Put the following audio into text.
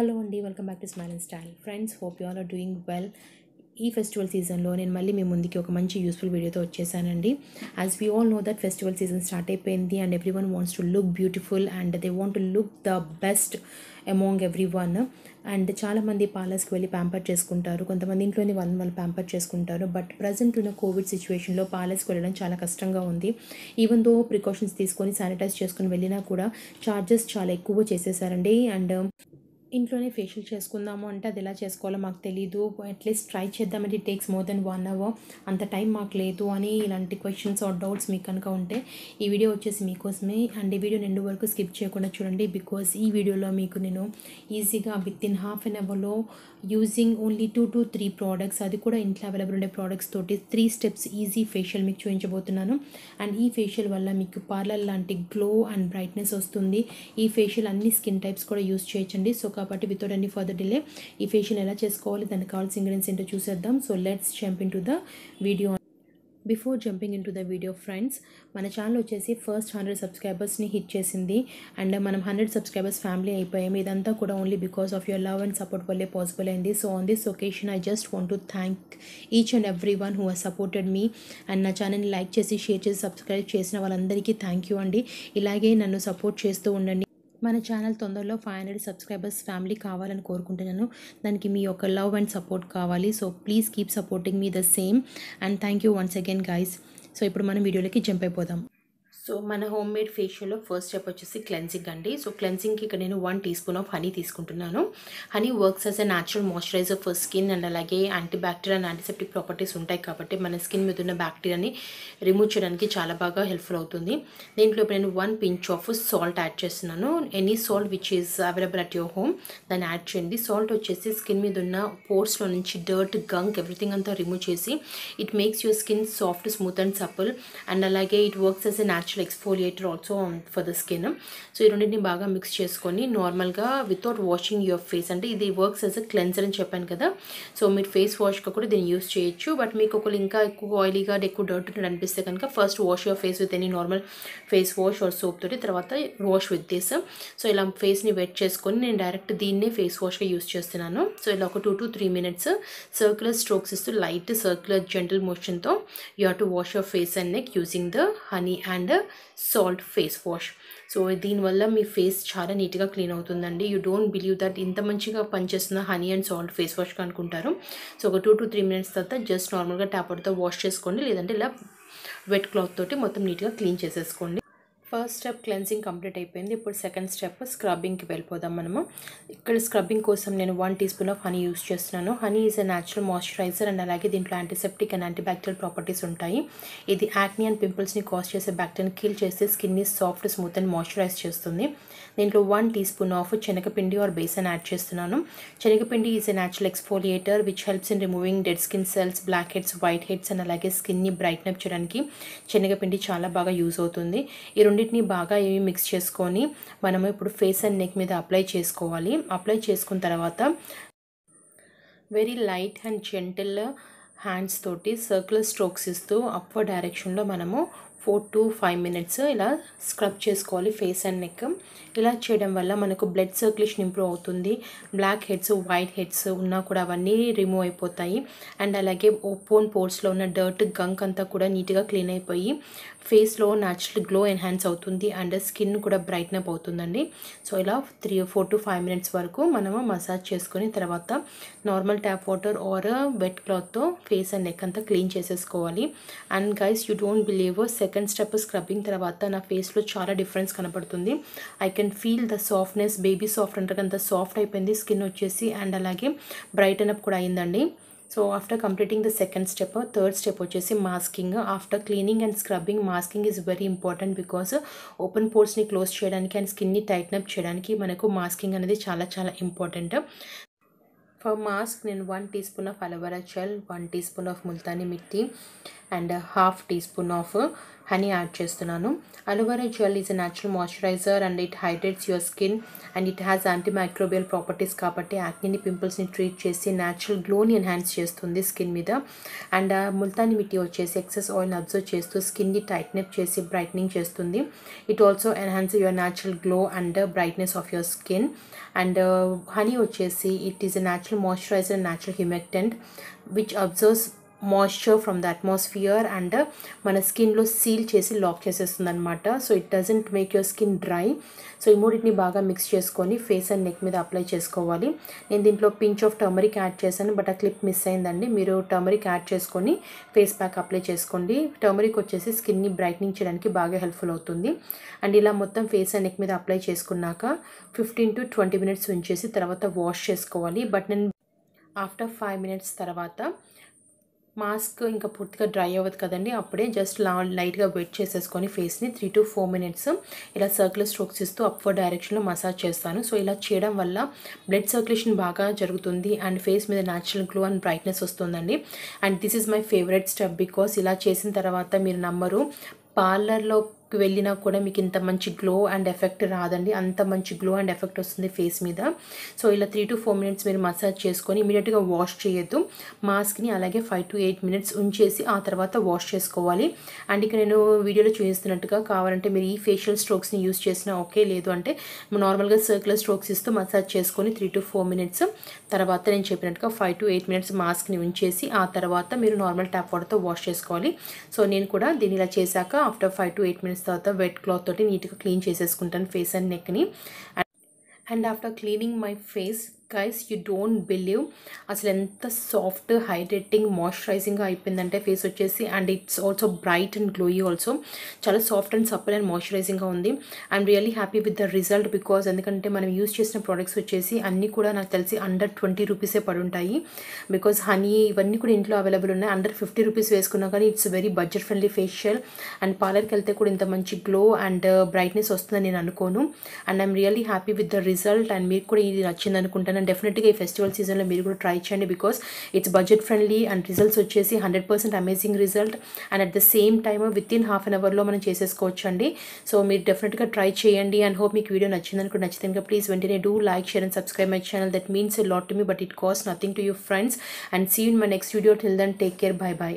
hello అండి welcome back to smile and style friends hope you all are doing well ఈ festival సీజన్లో నేను మళ్ళీ మీ ముందుకి ఒక మంచి యూస్ఫుల్ వీడియోతో వచ్చేసానండి as we all know that festival season start అయిపోయింది and every everyone wants to look beautiful and they want to look the best among everyone and చాలామంది పార్లర్స్కి వెళ్ళి ప్యాంపర్ చేసుకుంటారు కొంతమంది ఇంట్లోనే వాళ్ళని వాళ్ళు ప్యాంపర్ చేసుకుంటారు బట్ ప్రజెంట్ ఉన్న కోవిడ్ సిచ్యువేషన్లో పార్లర్స్కి వెళ్ళడం చాలా కష్టంగా ఉంది ఈవెన్ దో ప్రికాషన్స్ తీసుకొని శానిటైజ్ చేసుకొని వెళ్ళినా కూడా ఛార్జెస్ చాలా ఎక్కువ చేసేసారండి అండ్ ఇంట్లోనే ఫేషియల్ చేసుకుందాము అంటే అది ఎలా చేసుకోవాలో మాకు తెలియదు అట్లీస్ట్ ట్రై చేద్దామంటే takes more than one hour అంత టైం మాకు లేదు అని ఇలాంటి క్వశ్చన్స్ ఆర్ డౌట్స్ మీకు కనుక ఉంటే ఈ వీడియో వచ్చేసి మీకోసమే అండ్ ఈ వీడియో రెండు వరకు స్కిప్ చేయకుండా చూడండి బికాస్ ఈ వీడియోలో మీకు నేను ఈజీగా విత్ ఇన్ హాఫ్ అన్ అవర్లో using only two to three products అది కూడా ఇంట్లో అవైలబుల్ ఉండే ప్రోడక్ట్స్ తోటి త్రీ స్టెప్స్ ఈజీ ఫేషియల్ మీకు చూపించబోతున్నాను అండ్ ఈ ఫేషియల్ వల్ల మీకు పార్లర్ లాంటి గ్లో అండ్ బ్రైట్నెస్ వస్తుంది ఈ ఫేషియల్ అన్ని స్కిన్ టైప్స్ కూడా యూజ్ చేయొచ్చండి సో కాబట్టి వితౌట్ ఎనీ ఫర్దర్ డిలే ఈ ఫేషియల్ ఎలా చేసుకోవాలి దానికి కావాల్సిన ఇంగ్రీడియన్స్ ఏంటో చూసేద్దాం so let's jump into the video before jumping into the video friends మన ఛానల్ వచ్చేసి ఫస్ట్ హండ్రెడ్ సబ్స్క్రైబర్స్ని హిట్ చేసింది అండ్ మనం హండ్రెడ్ సబ్స్క్రైబర్స్ ఫ్యామిలీ అయిపోయాము ఇదంతా కూడా only because of your love and support వల్లే పాసిబుల్ అయింది so on this occasion I just want to thank each and every one who has supported me and నా ఛానల్ని like చేసి share చేసి subscribe చేసిన వాళ్ళందరికీ థ్యాంక్ యూ అండి ఇలాగే నన్ను సపోర్ట్ చేస్తూ ఉండండి మన ఛానల్ తొందరలో ఫైవ్ హండ్రెడ్ సబ్స్క్రైబర్స్ ఫ్యామిలీ కావాలని కోరుకుంటున్నాను దానికి మీ యొక్క లవ్ అండ్ సపోర్ట్ కావాలి so please keep supporting me the same and thank you once again guys so ఇప్పుడు మనం వీడియోలోకి జంప్ అయిపోదాం సో మన హోమ్ మేడ్ ఫేషియల్లో ఫస్ట్ స్టెప్ వచ్చేసి క్లెన్సింగ్ అండి సో క్లెన్సింగ్కి ఇక్కడ నేను one teaspoon of honey తీసుకుంటున్నాను honey works as a natural moisturizer for skin and అలాగే anti bacteria and antiseptic properties ఉంటాయి కాబట్టి మన స్కిన్ మీద ఉన్న బ్యాక్టీరియాని రిమూవ్ చేయడానికి చాలా బాగా హెల్ప్ఫుల్ అవుతుంది దీంట్లో ఇప్పుడు నేను one pinch of salt add చేస్తున్నాను any salt which is available at your home దాన్ని యాడ్ చేయండి సాల్ట్ వచ్చేసి స్కిన్ మీద ఉన్న పోర్స్లో నుంచి డర్ట్ గంక్ ఎవ్రీథింగ్ అంతా రిమూవ్ చేసి it makes your skin soft smooth and supple and అలాగే it works as a natural natural exfoliator also for the skin so ఈ రెండింటిని బాగా మిక్స్ చేసుకొని నార్మల్గా వితౌట్ వాషింగ్ యువర్ ఫేస్ అంటే ఇది వర్క్స్ యాజ్ అ క్లెన్సర్ అని చెప్పాను కదా సో మీరు ఫేస్ వాష్గా కూడా దీన్ని యూస్ చేయొచ్చు బట్ మీకు ఒకళ్ళు ఇంకా ఎక్కువ ఆయిలీగా ఎక్కువ డర్ట్ అనిపిస్తే కనుక first wash your face with any normal face wash or soap తోటి తర్వాత వాష్ విత్ దిస్ సో ఇలా ఫేస్ని వెట్ చేసుకొని నేను డైరెక్ట్ దీన్నే ఫేస్ వాష్గా యూస్ చేస్తున్నాను సో ఇలా ఒక two to three minutes circular strokes ఇస్తూ లైట్ సర్క్యులర్ జెంటల్ మోషన్తో you have to wash your face and neck using the honey and salt face wash so దీనివల్ల మీ ఫేస్ చాలా నీట్గా క్లీన్ అవుతుందండి యూ డోంట్ బిలీవ్ దట్ ఇంత మంచిగా పనిచేస్తున్న honey and salt face wash అనుకుంటారు సో ఒక టూ టు త్రీ మినిట్స్ తర్వాత జస్ట్ నార్మల్గా ట్యాపర్తో వాష్ చేసుకోండి లేదంటే ఇలా వెట్ క్లాత్ తోటి మొత్తం నీట్గా క్లీన్ చేసేసుకోండి ఫస్ట్ స్టెప్ క్లెన్సింగ్ కంప్లీట్ అయిపోయింది ఇప్పుడు సెకండ్ స్టెప్ స్క్రబ్బింగ్కి వెళ్ళిపోదాం మనము ఇక్కడ స్క్రబ్బింగ్ కోసం నేను one teaspoon of honey use చేస్తున్నాను honey is a natural moisturizer and అలాగే దీంట్లో యాంటీసెప్టిక్ అండ్ యాంటీబ్యాక్టీరియల్ ప్రాపర్టీస్ ఉంటాయి ఇది యాక్ని అండ్ పింపుల్స్ని కాస్ చేసే బ్యాక్టీరియని కిల్ చేసి స్కిన్ని సాఫ్ట్ స్మూత్ అండ్ మాయిశ్చరైజ్ చేస్తుంది దీంట్లో వన్ టీ స్పూన్ ఆఫ్ శనగపిండి ఆర్ బేసన్ యాడ్ చేస్తున్నాను శనగపిండి is a natural exfoliator which helps in removing dead skin cells blackheads whiteheads and అలాగే స్కిన్ని బ్రైట్నప్ చేయడానికి శనగపిండి చాలా బాగా యూజ్ అవుతుంది ఈ రెండు రెండింటినీ బాగా ఇవి మిక్స్ చేసుకొని మనము ఇప్పుడు ఫేస్ అండ్ నెక్ మీద అప్లై చేసుకోవాలి అప్లై చేసుకున్న తర్వాత very light and gentle hands తోటి సర్కులర్ స్ట్రోక్స్ ఇస్తూ అప్వర్ డైరెక్షన్లో మనము ఫోర్ టు ఫైవ్ మినిట్స్ ఇలా స్క్రబ్ చేసుకోవాలి ఫేస్ అండ్ నెక్ ఇలా చేయడం వల్ల మనకు బ్లడ్ సర్క్యులేషన్ ఇంప్రూవ్ అవుతుంది బ్లాక్ హెడ్స్ వైట్ హెడ్స్ ఉన్నా కూడా అవన్నీ రిమూవ్ అయిపోతాయి అండ్ అలాగే ఓపోన్ పోర్ట్స్లో ఉన్న డర్ట్ గంక్ అంతా కూడా నీట్గా క్లీన్ అయిపోయి ఫేస్లో న్యాచురల్ గ్లో ఎన్హాన్స్ అవుతుంది అండ్ స్కిన్ కూడా బ్రైట్నప్ అవుతుందండి సో ఇలా three four to five minutes వరకు మనము మసాజ్ చేసుకుని తర్వాత normal tap water or wet క్లాత్తో ఫేస్ అండ్ నెక్ అంతా క్లీన్ చేసేసుకోవాలి and guys you don't believe sec second step scrubbing తర్వాత నా ఫేస్లో చాలా డిఫరెన్స్ కనపడుతుంది I can feel the softness baby soft అంటారు అంత సాఫ్ట్ అయిపోయింది స్కిన్ వచ్చేసి అండ్ అలాగే బ్రైటన్ అప్ కూడా అయిందండి so after completing the second step third step వచ్చేసి masking after cleaning and scrubbing masking is very important because open పోర్ట్స్ని close చేయడానికి అండ్ స్కిన్ని టైట్నప్ చేయడానికి మనకు మాస్కింగ్ అనేది చాలా చాలా ఇంపార్టెంట్ ఫర్ మాస్క్ నేను one teaspoon of aloe vera one teaspoon of multani mitti and half teaspoon of honey add చేస్తున్నాను aloe vera gel is a natural moisturizer and it hydrates your skin and it has anti microbial properties కాబట్టి యాక్నీని పింపుల్స్ని treat చేసి natural గ్లోని enhance చేస్తుంది skin మీద and multani mitti వచ్చేసి excess oil observe చేస్తూ స్కిన్ని టైట్నప్ చేసి బ్రైట్నింగ్ చేస్తుంది it also enhance your natural glow and brightness of your skin and honey వచ్చేసి it is a natural natural moisturizer and natural humectant which absorbs moisture from the atmosphere and మన స్కిన్లో seal చేసి lock చేసేస్తుంది అనమాట so it doesn't make your skin dry so ఈ మూడింటిని బాగా mix చేసుకొని ఫేస్ అండ్ నెక్ మీద అప్లై చేసుకోవాలి నేను దీంట్లో పించ్ ఆఫ్ టర్మరిక్ యాడ్ చేశాను బట్ ఆ క్లిప్ మిస్ అయిందండి మీరు టర్మరిక్ యాడ్ చేసుకొని ఫేస్ ప్యాక్ అప్లై చేసుకోండి టర్మరిక్ వచ్చేసి స్కిన్ని బ్రైట్నింగ్ చేయడానికి బాగా హెల్ప్ఫుల్ అవుతుంది అండ్ ఇలా మొత్తం ఫేస్ అండ్ నెక్ మీద అప్లై చేసుకున్నాక ఫిఫ్టీన్ టు ట్వంటీ మినిట్స్ ఉంచేసి తర్వాత వాష్ చేసుకోవాలి బట్ నేను ఆఫ్టర్ ఫైవ్ మినిట్స్ తర్వాత మాస్క్ ఇంకా పూర్తిగా డ్రై అవ్వదు కదండి అప్పుడే జస్ట్ లా లైట్గా వెట్ చేసేసుకొని ఫేస్ని త్రీ టు ఫోర్ మినిట్స్ ఇలా సర్కిల్ స్ట్రోక్స్ ఇస్తూ అప్వర్డ్ డైరెక్షన్లో మసాజ్ చేస్తాను సో ఇలా చేయడం వల్ల బ్లడ్ సర్క్యులేషన్ బాగా జరుగుతుంది అండ్ ఫేస్ మీద న్యాచురల్ గ్లో అండ్ బ్రైట్నెస్ వస్తుందండి and this is my favourite step because ఇలా చేసిన తర్వాత మీరు నమ్మరు పార్లర్లో వెళ్ళినా కూడా మీకు ఇంత మంచి గ్లో అండ్ ఎఫెక్ట్ రాదండి అంత మంచి గ్లో అండ్ ఎఫెక్ట్ వస్తుంది ఫేస్ మీద సో ఇలా త్రీ టు ఫోర్ మినిట్స్ మీరు మసాజ్ చేసుకొని ఇమీడియట్గా వాష్ చేయొద్దు మాస్క్ని అలాగే ఫైవ్ టు ఎయిట్ మినిట్స్ ఉంచేసి ఆ తర్వాత వాష్ చేసుకోవాలి అండ్ ఇక నేను వీడియోలో చూపిస్తున్నట్టుగా కావాలంటే మీరు ఈ ఫేషియల్ స్ట్రోక్స్ని యూస్ చేసినా ఓకే లేదు అంటే నార్మల్గా సర్కులర్ స్ట్రోక్స్ ఇస్తూ మసాజ్ చేసుకొని త్రీ టు ఫోర్ మినిట్స్ తర్వాత నేను చెప్పినట్టుగా ఫైవ్ టు ఎయిట్ మినిట్స్ మాస్క్ని ఉంచేసి ఆ తర్వాత మీరు నార్మల్ ట్యాప్ వాటర్తో వాష్ చేసుకోవాలి సో నేను కూడా దీన్ని ఇలా చేశాక after five to eight minutes చేసిన తర్వాత వెట్ క్లాత్ తోటి నీట్గా క్లీన్ చేసేసుకుంటాను ఫేస్ అండ్ నెక్ని and after cleaning my face guys you don't believe అసలు ఎంత సాఫ్ట్ హైడ్రేటింగ్ మాయిశ్చరైజింగ్గా అయిపోయిందంటే ఫేస్ వచ్చేసి and it's also bright and glowy also చాలా సాఫ్ట్ అండ్ సపల్ అండ్ మాయిశ్చరైజింగ్గా ఉంది I'm really happy with the result because ఎందుకంటే మనం యూజ్ చేసిన ప్రోడక్ట్స్ వచ్చేసి అన్నీ కూడా నాకు తెలిసి అండర్ ట్వంటీ రూపీసే పడి ఉంటాయి బికాస్ హనీ ఇవన్నీ కూడా ఇంట్లో అవైలబుల్ ఉన్నాయి అండర్ ఫిఫ్టీ రూపీస్ వేసుకున్నా కానీ it's very budget friendly facial and పార్లర్కి వెళ్తే కూడా ఇంత మంచి గ్లో అండ్ బ్రైట్నెస్ వస్తుందని నేను అనుకోను and I'm really happy with the result and మీకు కూడా ఇది నచ్చింది అనుకుంటాను అండ్ డెఫినెట్గా ఈ ఫెస్టివల్ సీజన్లో మీరు కూడా ట్రై చేయండి because it's budget friendly and results వచ్చేసి hundred percent amazing result and at the same time with in half an అవర్లో మనం చేసేసుకోవచ్చు అండి సో మీరు డెఫినెట్గా ట్రై చేయండి అండ్ హోప్ మీకు వీడియో నచ్చింది అనుకుంటే నచ్చితే ప్లీజ్ వెంటనే do like share and subscribe my channel that means lot to me but it cost nothing to you friends and see in my next video till then take care bye by